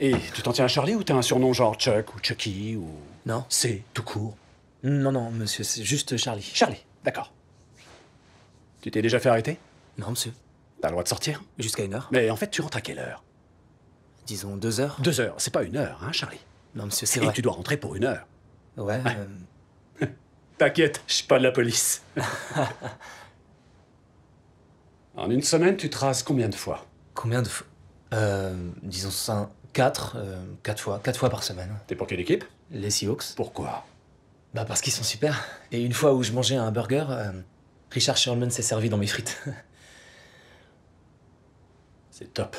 Et tu t'en tiens à Charlie ou t'as un surnom genre Chuck ou Chucky ou. Non. C'est tout court. Non, non, monsieur, c'est juste Charlie. Charlie, d'accord. Tu t'es déjà fait arrêter Non, monsieur. T'as le droit de sortir Jusqu'à une heure. Mais en fait, tu rentres à quelle heure Disons deux heures. Deux heures, c'est pas une heure, hein, Charlie Non, monsieur, c'est vrai. Et tu dois rentrer pour une heure. Ouais. Ah. Euh, T'inquiète, je suis pas de la police. en une semaine, tu traces combien de fois Combien de fois Euh. Disons ça. Quatre, euh, quatre fois, quatre fois par semaine. T'es pour quelle équipe Les Seahawks. Pourquoi Bah parce qu'ils sont super. Et une fois où je mangeais un burger, euh, Richard Sherman s'est servi dans mes frites. C'est top.